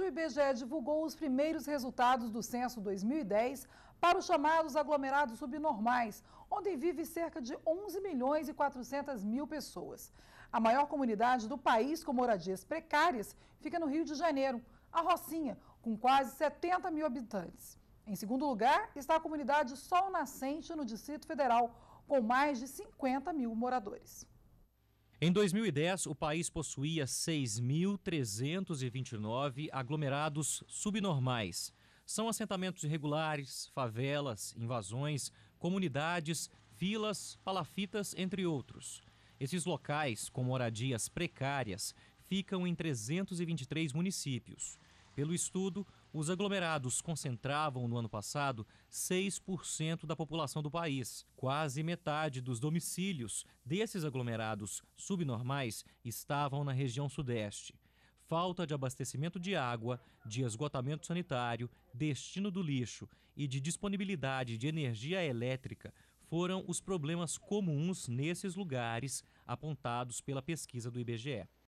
Hoje o IBGE divulgou os primeiros resultados do censo 2010 para os chamados aglomerados subnormais, onde vive cerca de 11 milhões e 400 mil pessoas. A maior comunidade do país com moradias precárias fica no Rio de Janeiro, a Rocinha, com quase 70 mil habitantes. Em segundo lugar está a comunidade Sol Nascente, no Distrito Federal, com mais de 50 mil moradores. Em 2010, o país possuía 6.329 aglomerados subnormais. São assentamentos irregulares, favelas, invasões, comunidades, filas, palafitas, entre outros. Esses locais, com moradias precárias, ficam em 323 municípios. Pelo estudo, os aglomerados concentravam no ano passado 6% da população do país. Quase metade dos domicílios desses aglomerados subnormais estavam na região sudeste. Falta de abastecimento de água, de esgotamento sanitário, destino do lixo e de disponibilidade de energia elétrica foram os problemas comuns nesses lugares apontados pela pesquisa do IBGE.